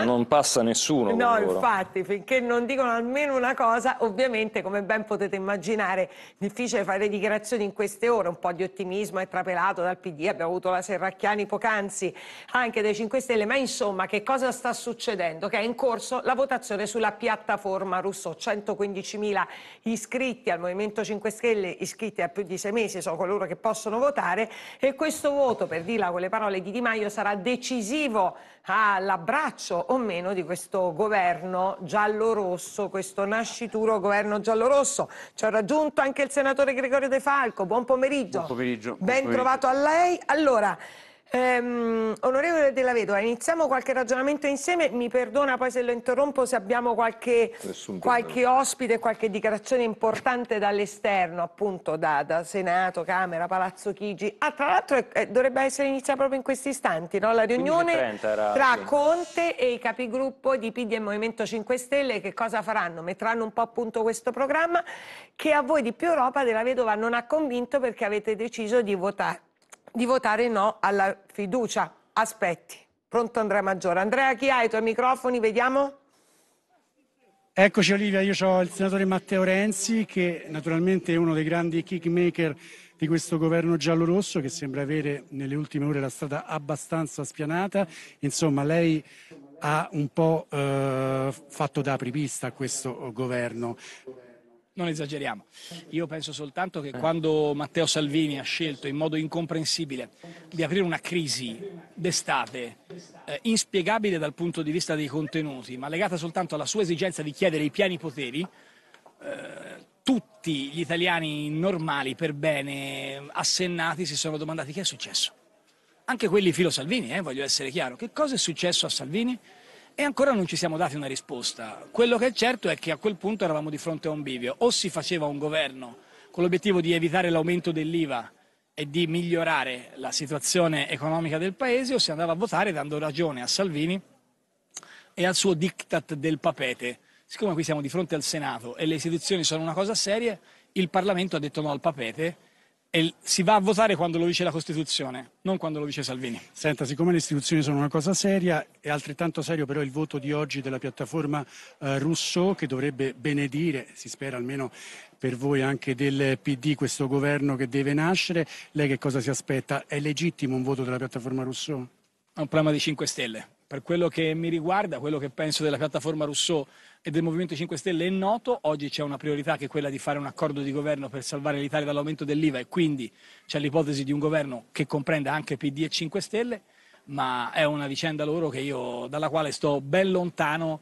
Eh? non, passa nessuno. No, infatti, finché non dicono almeno una cosa, ovviamente, come ben potete immaginare, difficile fare dichiarazioni in queste ore, un po' di ottimismo è trapelato dal PD, abbiamo avuto la Serracchiani poc'anzi, anche dai 5 Stelle, ma insomma che cosa sta succedendo? Che è in corso la votazione sulla piattaforma russo, 115.000 iscritti al Movimento 5 Stelle, iscritti a più di sei mesi, sono coloro che possono votare e questo voto, per dirla con le parole di Di Maio, sarà decisivo all'abbraccio o meno di questo governo giallorosso, questo nascituro governo giallorosso. Ci ha raggiunto anche il senatore Gregorio De Falco, buon pomeriggio. Buon pomeriggio. Ben buon pomeriggio. trovato a lei. Allora, Ehm, onorevole Della Vedova, iniziamo qualche ragionamento insieme, mi perdona poi se lo interrompo se abbiamo qualche, qualche ospite, qualche dichiarazione importante dall'esterno, appunto da, da, Senato, Camera, Palazzo Chigi. Ah, tra l'altro eh, dovrebbe essere iniziata proprio in questi istanti no? la riunione tra Conte e i capigruppo di PD e Movimento 5 Stelle, che cosa faranno? Metteranno un po' a punto questo programma che a voi di più Europa Della Vedova non ha convinto perché avete deciso di votare di votare no alla fiducia. Aspetti. Pronto Andrea Maggiore. Andrea, chi hai i tuoi microfoni? Vediamo. Eccoci Olivia, io ho il senatore Matteo Renzi che naturalmente è uno dei grandi kickmaker di questo governo giallorosso che sembra avere nelle ultime ore la strada abbastanza spianata. Insomma, lei ha un po' eh, fatto da apripista a questo governo non esageriamo. Io penso soltanto che quando Matteo Salvini ha scelto in modo incomprensibile di aprire una crisi d'estate eh, inspiegabile dal punto di vista dei contenuti, ma legata soltanto alla sua esigenza di chiedere i pieni poteri, eh, tutti gli italiani normali per bene assennati si sono domandati che è successo. Anche quelli filo Salvini, eh, voglio essere chiaro, che cosa è successo a Salvini? E ancora non ci siamo dati una risposta. Quello che è certo è che a quel punto eravamo di fronte a un bivio. O si faceva un governo con l'obiettivo di evitare l'aumento dell'IVA e di migliorare la situazione economica del Paese o si andava a votare dando ragione a Salvini e al suo diktat del papete. Siccome qui siamo di fronte al Senato e le istituzioni sono una cosa seria, il Parlamento ha detto no al papete e si va a votare quando lo dice la Costituzione, non quando lo dice Salvini. Senta, siccome le istituzioni sono una cosa seria, è altrettanto serio però il voto di oggi della piattaforma eh, Rousseau che dovrebbe benedire, si spera almeno per voi anche del PD, questo governo che deve nascere. Lei che cosa si aspetta? È legittimo un voto della piattaforma Rousseau? È un problema di 5 Stelle. Per quello che mi riguarda, quello che penso della piattaforma Rousseau e del Movimento 5 Stelle è noto, oggi c'è una priorità che è quella di fare un accordo di governo per salvare l'Italia dall'aumento dell'IVA e quindi c'è l'ipotesi di un governo che comprenda anche PD e 5 Stelle, ma è una vicenda loro io, dalla quale sto ben lontano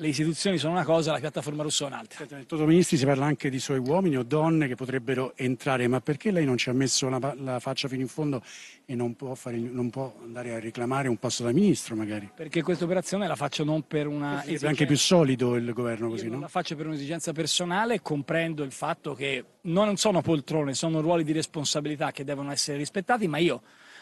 le istituzioni sono una cosa, la piattaforma russa è un'altra. Senta, nel Totoministri si parla anche di suoi uomini o donne che potrebbero entrare, ma perché lei non ci ha messo la, la faccia fino in fondo e non può, fare, non può, andare a reclamare un posto da ministro magari? Perché questa operazione la faccio non per una... È anche più solido il governo così, no? La faccio per un'esigenza personale, comprendo il fatto che non sono poltrone, sono ruoli di responsabilità che devono essere rispettati, ma io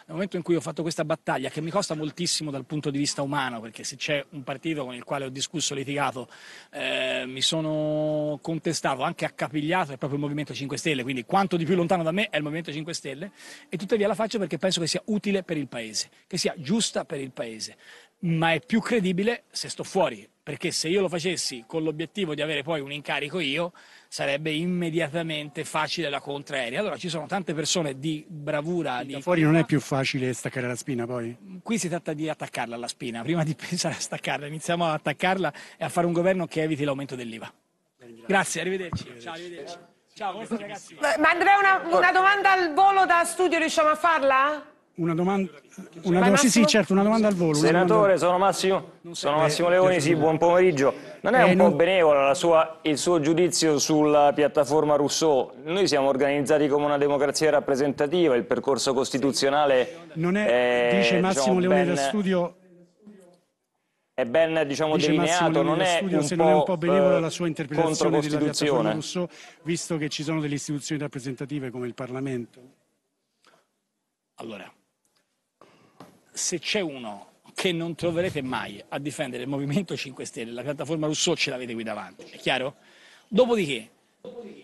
nel momento in cui ho fatto questa battaglia, che mi costa moltissimo dal punto di vista umano, perché se c'è un partito con il quale ho discusso, litigato, eh, mi sono contestato, anche accapigliato, è proprio il Movimento 5 Stelle, quindi quanto di più lontano da me è il Movimento 5 Stelle, e tuttavia la faccio perché penso che sia utile per il Paese, che sia giusta per il Paese, ma è più credibile se sto fuori perché se io lo facessi con l'obiettivo di avere poi un incarico io, sarebbe immediatamente facile la contraerea. Allora ci sono tante persone di bravura. Di da fuori prima. non è più facile staccare la spina poi? Qui si tratta di attaccarla alla spina, prima di pensare a staccarla, iniziamo ad attaccarla e a fare un governo che eviti l'aumento dell'IVA. Grazie, arrivederci. arrivederci. Ciao, arrivederci. Ciao, ragazzi. Ma Andrea, una, una domanda al volo da studio riusciamo a farla? Una domanda, una do... sì, sì, certo, una domanda al volo. Senatore, domanda... sono Massimo, sono Massimo Leoni, certo. sì, buon pomeriggio. Non è eh, un po' non... benevolo sua, il suo giudizio sulla piattaforma Rousseau? Noi siamo organizzati come una democrazia rappresentativa, il percorso costituzionale... Non è, è dice diciamo, Massimo diciamo, Leoni ben... studio... È ben diciamo, dice delineato, non è, studio, un non è un po' benevolo eh, la sua interpretazione della piattaforma Rousseau, visto che ci sono delle istituzioni rappresentative come il Parlamento. Allora, se c'è uno che non troverete mai a difendere il Movimento 5 Stelle, la piattaforma Rousseau ce l'avete qui davanti, è chiaro? Dopodiché,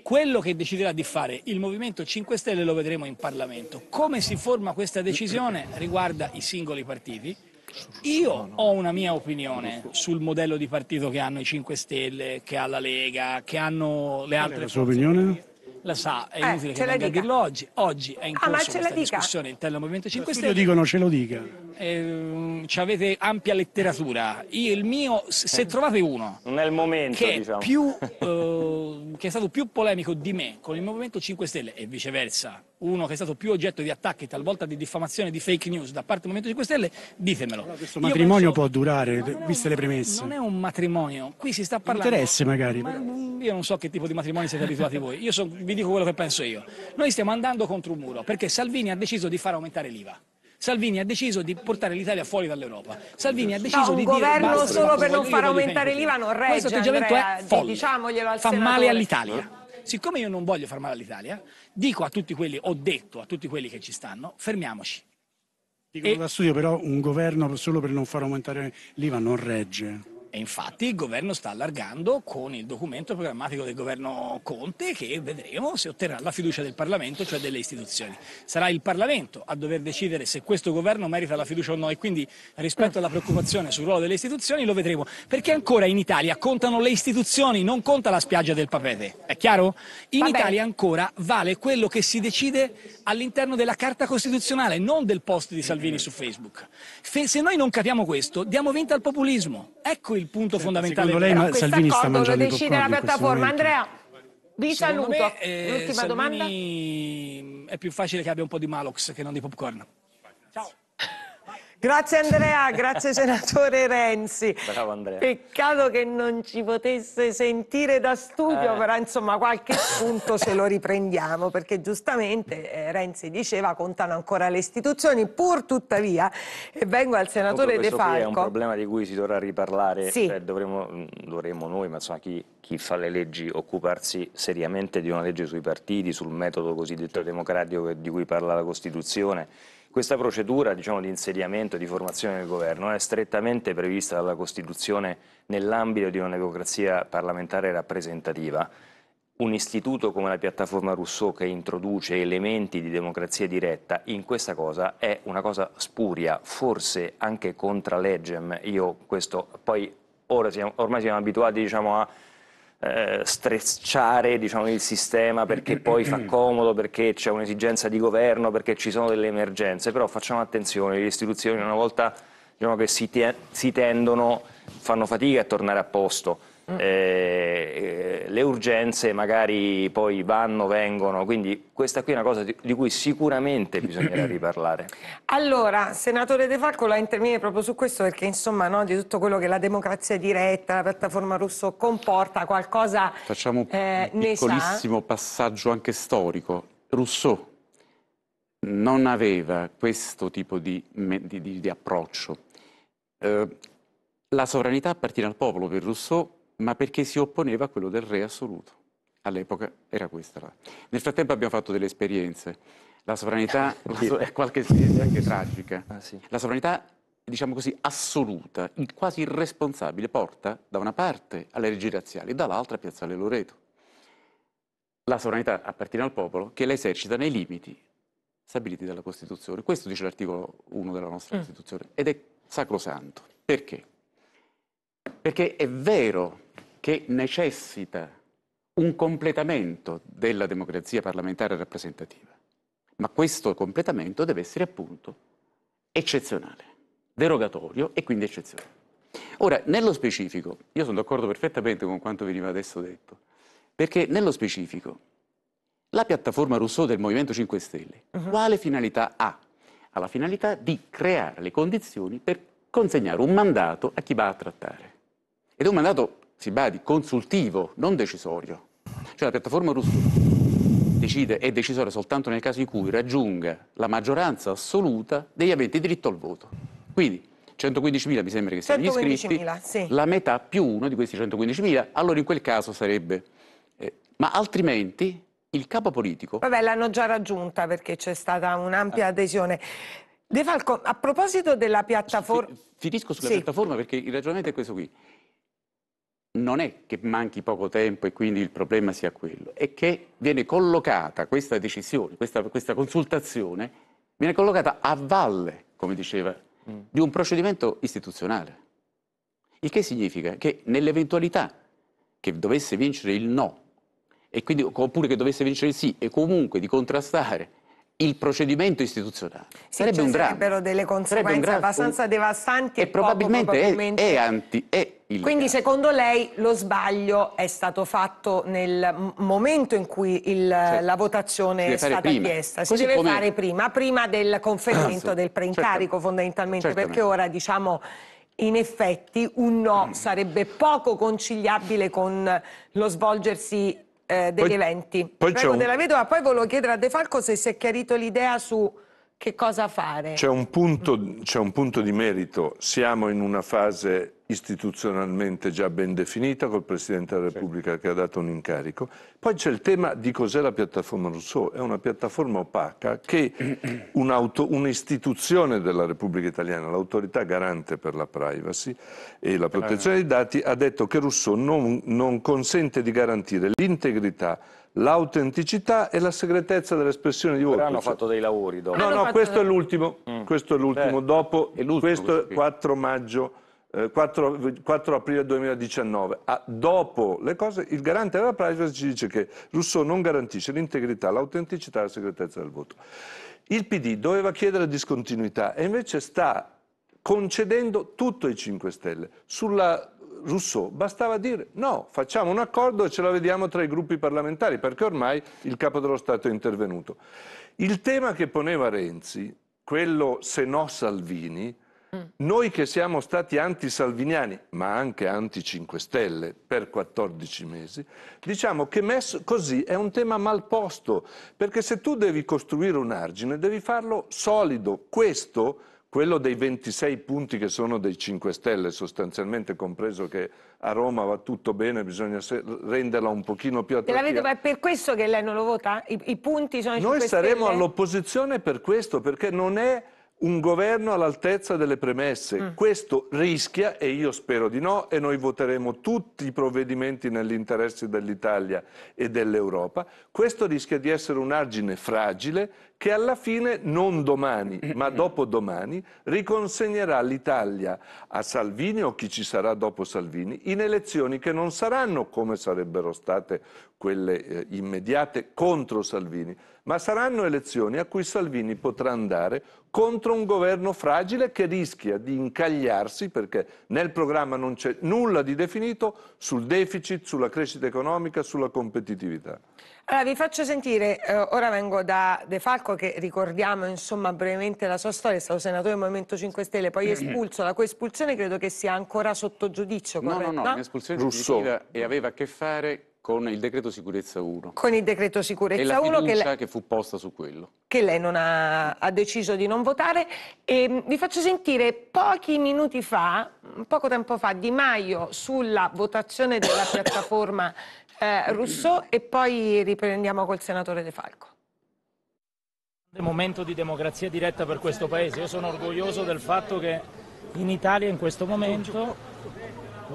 quello che deciderà di fare il Movimento 5 Stelle lo vedremo in Parlamento. Come si forma questa decisione riguarda i singoli partiti. Io ho una mia opinione sul modello di partito che hanno i 5 Stelle, che ha la Lega, che hanno le altre... Qual è la sua opinione? la sa, è eh, inutile che venga a dirlo oggi. Oggi è in ah, corso ah, questa la discussione interna al Movimento 5 Stelle. Lo dicono, ce lo dica. Eh, avete ampia letteratura. Io, il mio, se eh. trovate uno non momento, che, diciamo. più, eh, che è stato più polemico di me con il Movimento 5 Stelle e viceversa uno che è stato più oggetto di attacchi, talvolta di diffamazione, di fake news da parte del Movimento 5 Stelle, ditemelo. Allora, questo matrimonio penso, può durare, un, viste le premesse. Non è un matrimonio, qui si sta parlando... Interesse magari. Ma io non so che tipo di matrimonio siete abituati voi, io so, vi dico quello che penso io. Noi stiamo andando contro un muro, perché Salvini ha deciso di far aumentare l'IVA. Salvini ha deciso di portare l'Italia fuori dall'Europa. Salvini ha deciso no, di dire... un governo solo per non far aumentare l'IVA non regge, Questo atteggiamento Andrea, è folle, diciamo fa male all'Italia. Siccome io non voglio far male all'Italia, dico a tutti quelli, ho detto a tutti quelli che ci stanno, fermiamoci. Dico e... da studio però un governo solo per non far aumentare l'IVA non regge. E infatti il governo sta allargando con il documento programmatico del governo Conte che vedremo se otterrà la fiducia del Parlamento, cioè delle istituzioni. Sarà il Parlamento a dover decidere se questo governo merita la fiducia o no e quindi rispetto alla preoccupazione sul ruolo delle istituzioni lo vedremo, perché ancora in Italia contano le istituzioni, non conta la spiaggia del papete, è chiaro? In Italia ancora vale quello che si decide all'interno della Carta Costituzionale, non del post di Salvini su Facebook. Se noi non capiamo questo, diamo vinta al populismo. Ecco il il punto sì, fondamentale. Secondo lei ma Salvini sta mangiando lo decide la piattaforma. Andrea, vi saluto. Me, eh, L'ultima Salvini domanda. È più facile che abbia un po' di Malox che non di popcorn. Ciao. Grazie Andrea, grazie senatore Renzi. Bravo Andrea. Peccato che non ci potesse sentire da studio, eh. però insomma qualche punto se lo riprendiamo, perché giustamente eh, Renzi diceva contano ancora le istituzioni, pur tuttavia, e vengo al senatore De Falco. Questo è un problema di cui si dovrà riparlare, sì. cioè, dovremo, mm, dovremo, noi, ma insomma chi, chi fa le leggi, occuparsi seriamente di una legge sui partiti, sul metodo cosiddetto democratico di cui parla la Costituzione questa procedura diciamo, di insediamento e di formazione del governo è strettamente prevista dalla Costituzione nell'ambito di una democrazia parlamentare rappresentativa. Un istituto come la piattaforma Rousseau che introduce elementi di democrazia diretta in questa cosa è una cosa spuria, forse anche contra legem. Io questo poi ora siamo, ormai siamo abituati diciamo, a eh, strecciare diciamo, il sistema perché poi fa comodo, perché c'è un'esigenza di governo, perché ci sono delle emergenze, però facciamo attenzione, le istituzioni una volta diciamo, che si, te si tendono fanno fatica a tornare a posto Mm. Eh, eh, le urgenze magari poi vanno, vengono, quindi questa qui è una cosa di, di cui sicuramente bisognerà riparlare. Allora, senatore De Falco la interviene proprio su questo perché insomma no, di tutto quello che la democrazia diretta, la piattaforma russo comporta, qualcosa Facciamo un eh, piccolissimo passaggio anche storico. Rousseau non aveva questo tipo di, di, di approccio. Eh, la sovranità appartiene al popolo per Rousseau ma perché si opponeva a quello del re assoluto. All'epoca era questa. La... Nel frattempo abbiamo fatto delle esperienze. La sovranità la so... è qualche esperienza anche tragica. Ah, sì. La sovranità, diciamo così, assoluta, quasi irresponsabile, porta da una parte alle leggi razziali e dall'altra a Piazzale Loreto. La sovranità appartiene al popolo che la esercita nei limiti stabiliti dalla Costituzione. Questo dice l'articolo 1 della nostra mm. Costituzione ed è sacrosanto. Perché? Perché è vero che necessita un completamento della democrazia parlamentare rappresentativa. Ma questo completamento deve essere appunto eccezionale, derogatorio e quindi eccezionale. Ora, nello specifico, io sono d'accordo perfettamente con quanto veniva adesso detto, perché nello specifico la piattaforma Rousseau del Movimento 5 Stelle uh -huh. quale finalità ha? Ha la finalità di creare le condizioni per consegnare un mandato a chi va a trattare. Ed è un mandato si badi, consultivo, non decisorio. Cioè la piattaforma russa decide è decisoria soltanto nel caso in cui raggiunga la maggioranza assoluta degli aventi diritto al voto. Quindi 115.000 mi sembra che siano gli iscritti, sì. la metà più uno di questi 115.000, allora in quel caso sarebbe... Eh, ma altrimenti il capo politico... Vabbè, l'hanno già raggiunta perché c'è stata un'ampia ah. adesione. De Falco, a proposito della piattaforma... Finisco sulla sì. piattaforma perché il ragionamento è questo qui non è che manchi poco tempo e quindi il problema sia quello, è che viene collocata questa decisione, questa, questa consultazione, viene collocata a valle, come diceva, mm. di un procedimento istituzionale. Il che significa che nell'eventualità che dovesse vincere il no, quindi, oppure che dovesse vincere il sì, e comunque di contrastare il procedimento istituzionale. Sì, sarebbe, cioè, un dramma. sarebbero delle conseguenze abbastanza devastanti e, e probabilmente poco, probabilmente... È, è anti... È Quindi secondo lei lo sbaglio è stato fatto nel momento in cui il, cioè, la votazione è stata prima. chiesta? Si Così deve come... fare prima, prima del conferimento ah, del preincarico certo. fondamentalmente, Certamente. perché ora diciamo in effetti un no mm. sarebbe poco conciliabile con lo svolgersi eh, degli poi, eventi. Poi Prego della vedova, poi volevo chiedere a De Falco se si è chiarito l'idea su che cosa fare. C'è un, punto, c'è un punto di merito, siamo in una fase istituzionalmente già ben definita col Presidente della Repubblica sì. che ha dato un incarico. Poi c'è il tema di cos'è la piattaforma Rousseau, è una piattaforma opaca che un'istituzione della Repubblica Italiana, l'autorità garante per la privacy e la protezione dei eh. dati, ha detto che Rousseau non, non consente di garantire l'integrità l'autenticità e la segretezza dell'espressione di voto. Però hanno fatto dei lavori dopo. No, no, questo è l'ultimo, mm. questo è l'ultimo, eh, dopo, è questo 4 maggio, 4, eh, 4, aprile 2019. Ah, dopo le cose, il garante della privacy ci dice che Rousseau non garantisce l'integrità, l'autenticità e la segretezza del voto. Il PD doveva chiedere discontinuità e invece sta concedendo tutto ai 5 Stelle. Sulla Rousseau bastava dire no, facciamo un accordo e ce la vediamo tra i gruppi parlamentari, perché ormai il capo dello Stato è intervenuto. Il tema che poneva Renzi, quello se no Salvini, mm. noi che siamo stati anti-salviniani, ma anche anti-5 Stelle per 14 mesi, diciamo che messo così è un tema mal posto, perché se tu devi costruire un argine, devi farlo solido. Questo quello dei 26 punti che sono dei 5 Stelle, sostanzialmente compreso che a Roma va tutto bene, bisogna renderla un pochino più attrattiva. Ma è per questo che lei non lo vota? I, i punti sono i 5 Stelle? Noi saremo all'opposizione per questo, perché non è un governo all'altezza delle premesse. Mm. Questo rischia, e io spero di no, e noi voteremo tutti i provvedimenti nell'interesse dell'Italia e dell'Europa, questo rischia di essere un argine fragile che alla fine, non domani, ma dopodomani, riconsegnerà l'Italia a Salvini o chi ci sarà dopo Salvini in elezioni che non saranno come sarebbero state quelle eh, immediate contro Salvini, ma saranno elezioni a cui Salvini potrà andare contro un governo fragile che rischia di incagliarsi, perché nel programma non c'è nulla di definito, sul deficit, sulla crescita economica, sulla competitività. Allora vi faccio sentire, eh, ora vengo da De Falco che ricordiamo insomma brevemente la sua storia, è stato senatore del Movimento 5 Stelle, poi mm-hmm. espulso, la cui espulsione credo che sia ancora sotto giudizio. Corretto? No, no, no, no? un'espulsione giudiziaria e aveva a che fare con il decreto sicurezza 1. Con il decreto sicurezza 1. E la fiducia che, lei, che fu posta su quello. Che lei non ha, ha deciso di non votare. E, mm, vi faccio sentire pochi minuti fa, mm, poco tempo fa, Di Maio sulla votazione della piattaforma eh, Rousseau e poi riprendiamo col senatore De Falco momento di democrazia diretta per questo Paese. Io sono orgoglioso del fatto che in Italia in questo momento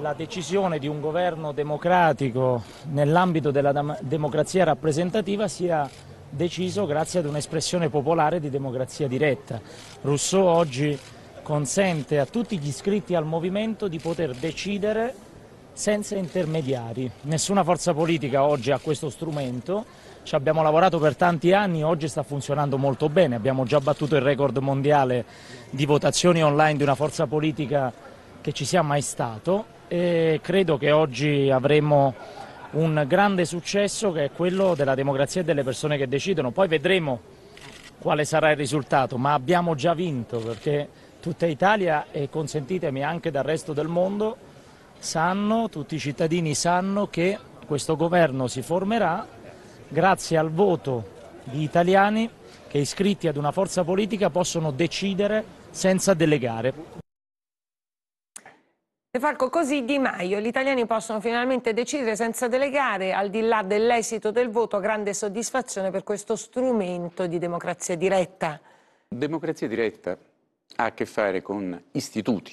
la decisione di un governo democratico nell'ambito della democrazia rappresentativa sia deciso grazie ad un'espressione popolare di democrazia diretta. Rousseau oggi consente a tutti gli iscritti al movimento di poter decidere senza intermediari. Nessuna forza politica oggi ha questo strumento, ci abbiamo lavorato per tanti anni, oggi sta funzionando molto bene, abbiamo già battuto il record mondiale di votazioni online di una forza politica che ci sia mai stato e credo che oggi avremo un grande successo che è quello della democrazia e delle persone che decidono. Poi vedremo quale sarà il risultato, ma abbiamo già vinto perché tutta Italia e consentitemi anche dal resto del mondo sanno, tutti i cittadini sanno che questo governo si formerà grazie al voto di italiani che iscritti ad una forza politica possono decidere senza delegare. De Falco, così Di Maio, gli italiani possono finalmente decidere senza delegare, al di là dell'esito del voto, grande soddisfazione per questo strumento di democrazia diretta. Democrazia diretta ha a che fare con istituti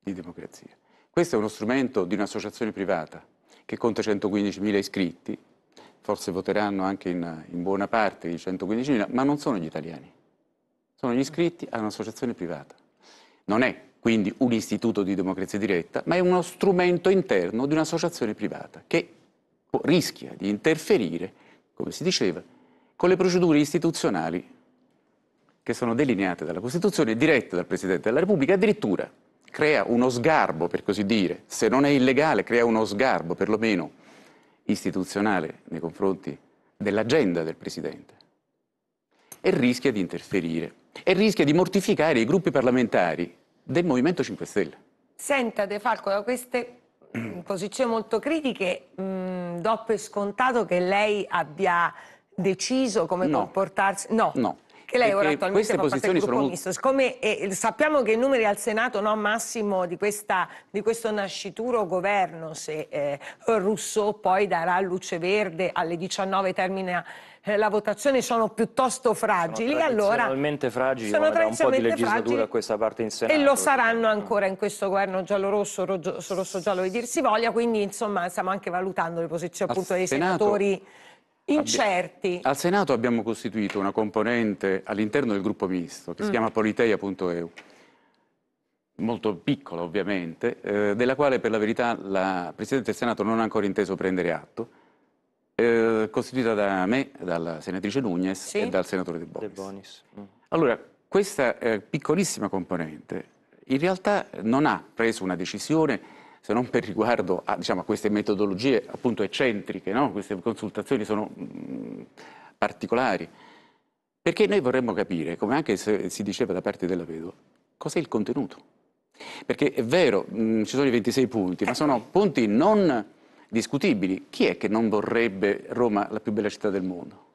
di democrazia. Questo è uno strumento di un'associazione privata che conta 115.000 iscritti, forse voteranno anche in, in buona parte i 115.000, ma non sono gli italiani, sono gli iscritti a un'associazione privata. Non è quindi un istituto di democrazia diretta, ma è uno strumento interno di un'associazione privata che rischia di interferire, come si diceva, con le procedure istituzionali che sono delineate dalla Costituzione, dirette dal Presidente della Repubblica, addirittura crea uno sgarbo, per così dire, se non è illegale, crea uno sgarbo perlomeno istituzionale nei confronti dell'agenda del Presidente e rischia di interferire e rischia di mortificare i gruppi parlamentari del Movimento 5 Stelle. Senta De Falco, da queste mm, posizioni molto critiche mh, mm, do per scontato che lei abbia deciso come no. comportarsi. No. no. Che lei ora attualmente queste posizioni sono molto... Siccome eh, sappiamo che i numeri al Senato no, massimo di, questa, di questo nascituro governo, se eh, Rousseau poi darà luce verde alle 19 termina eh, la votazione sono piuttosto fragili. Sono allora fragili, sono da un po' di legislatura a questa parte in Senato. E lo saranno ancora in questo governo giallo-rosso, rosso-giallo di dir si voglia, quindi insomma stiamo anche valutando le posizioni appunto, dei Senato... senatori incerti. Al Senato abbiamo costituito una componente all'interno del gruppo misto che mm. si chiama politeia.eu, molto piccola ovviamente, eh, della quale per la verità la Presidente del Senato non ha ancora inteso prendere atto eh, costituita da me, dalla senatrice Nugnes sì? e dal senatore De Bonis. De Bonis. Mm. Allora, questa eh, piccolissima componente in realtà non ha preso una decisione se non per riguardo a, diciamo, a queste metodologie appunto eccentriche, no? queste consultazioni sono mh, mm, particolari, perché noi vorremmo capire, come anche si diceva da parte della vedova, cos'è il contenuto. Perché è vero, mh, mm, ci sono i 26 punti, ma sono punti non discutibili. Chi è che non vorrebbe Roma la più bella città del mondo?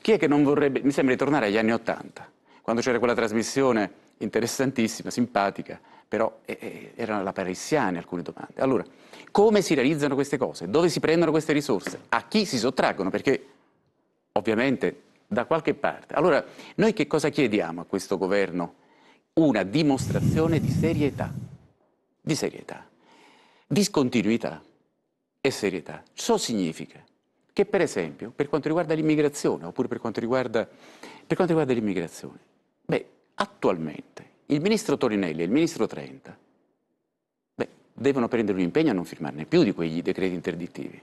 Chi è che non vorrebbe, mi sembra di tornare agli anni Ottanta, quando c'era quella trasmissione interessantissima, simpatica, però eh, eh erano alla parissiane alcune domande. Allora, come si realizzano queste cose? Dove si prendono queste risorse? A chi si sottraggono? Perché ovviamente da qualche parte. Allora, noi che cosa chiediamo a questo governo? Una dimostrazione di serietà, di serietà, discontinuità e serietà. Ciò significa che per esempio per quanto riguarda l'immigrazione oppure per quanto riguarda, riguarda l'immigrazione, beh, attualmente il ministro Torinelli e il ministro Trenta beh, devono prendere un impegno a non firmarne più di quegli decreti interdittivi.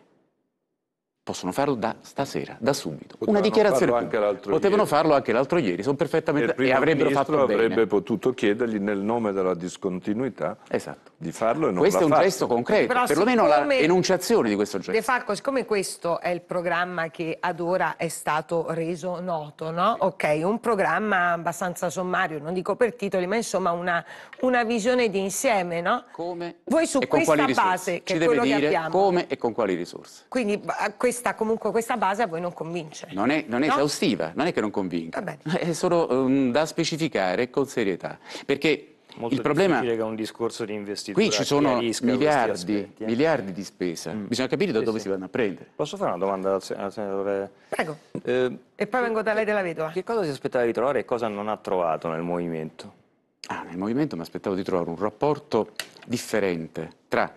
Possono farlo da stasera, da subito. Potevano Una dichiarazione. Farlo anche l'altro Potevano ieri. farlo anche l'altro ieri, sono perfettamente d'accordo. e avrebbero fatto bene. avrebbe potuto chiedergli nel nome della discontinuità. Esatto di farlo e non Questo è un fatto. gesto concreto, Però perlomeno l'enunciazione di questo gesto. De Falco, siccome questo è il programma che ad ora è stato reso noto, no? Ok, un programma abbastanza sommario, non dico per titoli, ma insomma una, una visione di insieme, no? Come Voi su questa base, che Ci è quello che come e con quali risorse. Quindi eh, questa, comunque questa base a voi non convince. Non è, non è no? esaustiva, non è che non convinca. È solo um, da specificare con serietà, perché Molto il problema è che un discorso di investitori. qui ci sono miliardi, aspetti, eh. miliardi, di spesa. Mm. Bisogna capire da sì, dove sì. si vanno a prendere. Posso fare una domanda al, sen al senatore? Prego. Eh, e poi vengo da lei della vedova. Che cosa si aspettava di trovare e cosa non ha trovato nel movimento? Ah, nel movimento mi aspettavo di trovare un rapporto differente tra,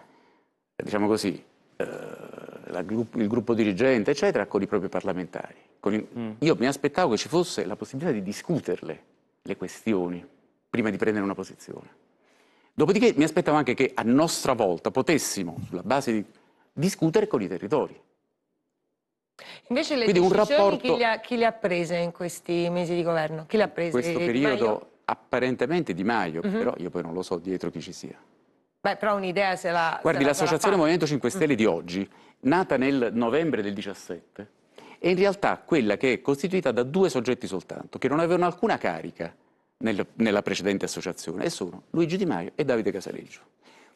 diciamo così, eh, gruppo, il gruppo dirigente, eccetera, con i propri parlamentari. I... Mm. Io mi aspettavo che ci fosse la possibilità di discuterle le questioni prima di prendere una posizione. Dopodiché mi aspettavo anche che a nostra volta potessimo, sulla base di discutere con i territori. Invece le Quindi decisioni rapporto... chi, le ha, chi, le ha, prese in questi mesi di governo? Chi le ha prese? Questo periodo apparentemente Di Maio, uh mhm. -huh. però io poi non lo so dietro chi ci sia. Beh, però un'idea se la... Guardi, l'associazione la Movimento 5 Stelle uh mm. -huh. di oggi, nata nel novembre del 17, è in realtà quella che è costituita da due soggetti soltanto, che non avevano alcuna carica nel, nella precedente associazione e sono Luigi Di Maio e Davide Casaleggio.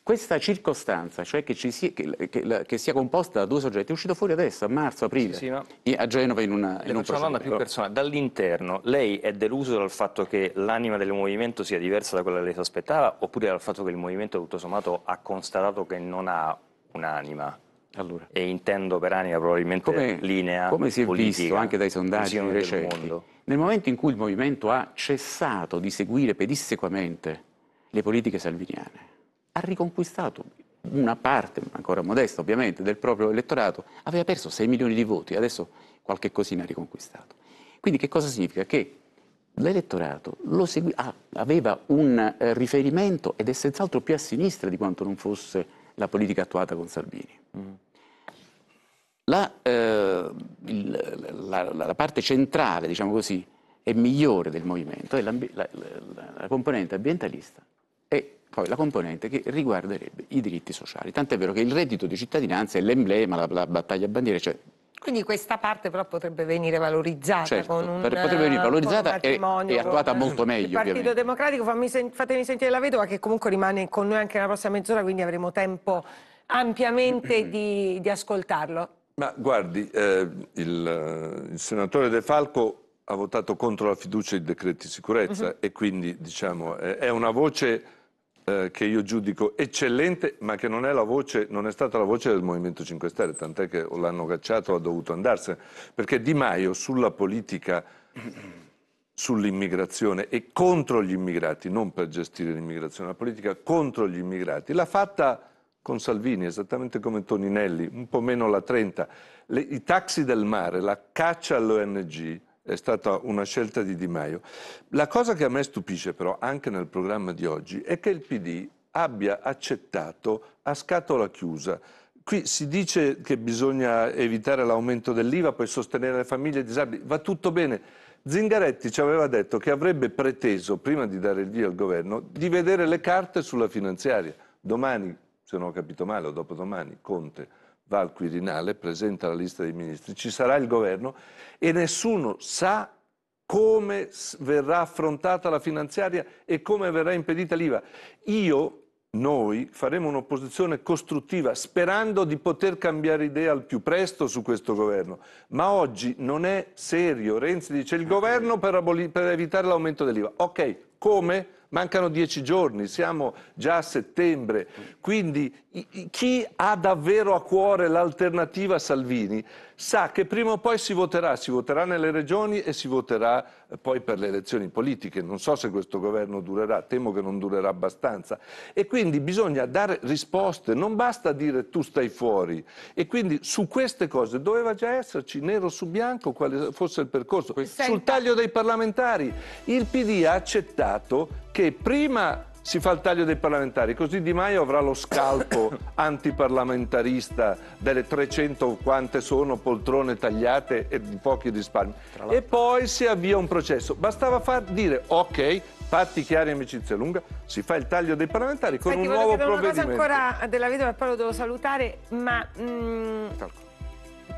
Questa circostanza, cioè che, sia, che, che, che sia, composta da due soggetti, è uscito fuori adesso, a marzo, aprile, sì, sì, a Genova in, una, in un processo. domanda più personale. Dall'interno, lei è deluso dal fatto che l'anima del movimento sia diversa da quella che lei si aspettava oppure dal fatto che il movimento, tutto sommato, ha constatato che non ha un'anima? Allora. E intendo per anima probabilmente come, linea Come si è politica, visto anche dai sondaggi recenti, nel momento in cui il movimento ha cessato di seguire pedissequamente le politiche salviniane, ha riconquistato una parte, ancora modesta ovviamente, del proprio elettorato, aveva perso 6 milioni di voti, adesso qualche cosina ha riconquistato. Quindi che cosa significa? Che l'elettorato segui, ah, aveva un eh, riferimento ed è senz'altro più a sinistra di quanto non fosse la politica attuata con Salvini. Mm. La, eh, il, la, la parte centrale, diciamo così, e migliore del movimento è la, la componente ambientalista e poi la componente che riguarderebbe i diritti sociali. Tant'è vero che il reddito di cittadinanza è l'emblema, la, la battaglia bandiera, cioè quindi questa parte però potrebbe venire valorizzata certo, con un potrebbe venire valorizzata e, e, attuata molto meglio. Il Partito ovviamente. Democratico, fammi, fatemi sentire la vedova che comunque rimane con noi anche la prossima mezz'ora, quindi avremo tempo ampiamente di, di ascoltarlo. Ma guardi, eh, il, il, senatore De Falco ha votato contro la fiducia ai decreti sicurezza uh mm-hmm. -huh. e quindi diciamo, è, è una voce eh, che io giudico eccellente, ma che non è, voce, non è, stata la voce del Movimento 5 Stelle, tant'è che l'hanno cacciato, ha dovuto andarsene, perché Di Maio sulla politica, sull'immigrazione e contro gli immigrati, non per gestire l'immigrazione, la politica contro gli immigrati, l'ha fatta con Salvini, esattamente come Toninelli, un po' meno la 30, Le, i taxi del mare, la caccia all'ONG, è stata una scelta di Di Maio. La cosa che a me stupisce però, anche nel programma di oggi, è che il PD abbia accettato a scatola chiusa Qui si dice che bisogna evitare l'aumento dell'IVA, poi sostenere le famiglie disabili, va tutto bene. Zingaretti ci aveva detto che avrebbe preteso, prima di dare il via al governo, di vedere le carte sulla finanziaria. Domani, se non ho capito male, o dopodomani, Conte va al Quirinale, presenta la lista dei ministri, ci sarà il governo e nessuno sa come verrà affrontata la finanziaria e come verrà impedita l'IVA. Io, noi, faremo un'opposizione costruttiva sperando di poter cambiare idea al più presto su questo governo, ma oggi non è serio. Renzi dice il governo per, per evitare l'aumento dell'IVA. Ok, come? mancano dieci giorni, siamo già a settembre, quindi chi ha davvero a cuore l'alternativa Salvini sa che prima o poi si voterà, si voterà nelle regioni e si voterà eh, poi per le elezioni politiche. Non so se questo governo durerà, temo che non durerà abbastanza. E quindi bisogna dare risposte, non basta dire tu stai fuori. E quindi su queste cose doveva già esserci nero su bianco quale fosse il percorso. Senta. Sul taglio dei parlamentari, il PD ha accettato che prima si fa il taglio dei parlamentari, così Di Maio avrà lo scalpo antiparlamentarista delle 300 quante sono poltrone tagliate e di pochi risparmi. E poi si avvia un processo. Bastava far dire ok, patti chiari amicizia lunga, si fa il taglio dei parlamentari con Senti, un nuovo provvedimento. Una cosa ancora della vedova, poi lo devo salutare, ma... Mm,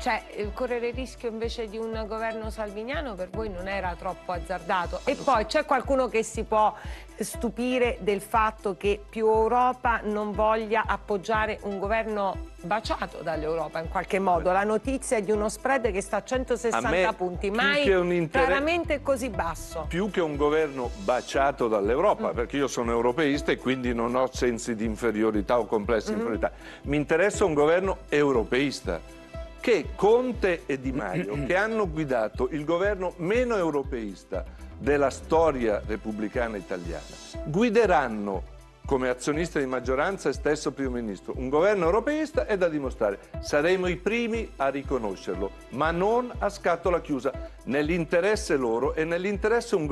cioè, eh, correre il rischio invece di un governo salviniano per voi non era troppo azzardato. E poi c'è qualcuno che si può stupire del fatto che più Europa non voglia appoggiare un governo baciato dall'Europa in qualche modo. La notizia è di uno spread che sta a 160 a punti, mai inter... raramente così basso. Più che un governo baciato dall'Europa, mm. perché io sono europeista e quindi non ho sensi di inferiorità o complessi mm. inferiorità. Mi interessa un governo europeista che Conte e Di Maio, che hanno guidato il governo meno europeista della storia repubblicana italiana, guideranno come azionista di maggioranza e stesso primo ministro un governo europeista è da dimostrare. Saremo i primi a riconoscerlo, ma non a scatola chiusa, nell'interesse loro e nell'interesse un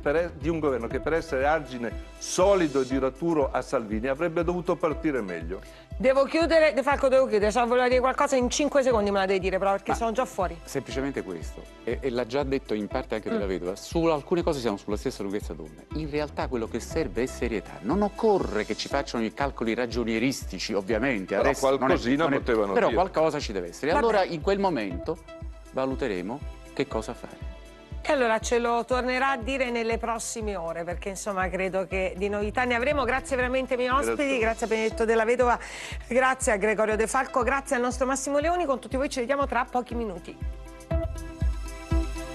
per, di un governo che per essere argine solido e duraturo a Salvini avrebbe dovuto partire meglio. Devo chiudere, Falco devo chiudere, cioè volevo dire qualcosa in 5 secondi me la devi dire però perché Ma sono già fuori. Semplicemente questo, e, e l'ha già detto in parte anche mm. vedova, su alcune cose siamo sulla stessa lunghezza d'onda. In realtà quello che serve è serietà, non occorre che ci facciano i calcoli ragionieristici ovviamente. Però Adesso qualcosina non è, non è, potevano però dire. Però qualcosa ci deve essere. Allora in quel momento valuteremo che cosa fare. E allora ce lo tornerà a dire nelle prossime ore, perché insomma credo che di novità ne avremo. Grazie veramente ai miei ospiti, grazie. grazie a Benedetto della Vedova, grazie a Gregorio De Falco, grazie al nostro Massimo Leoni. Con tutti voi ci vediamo tra pochi minuti.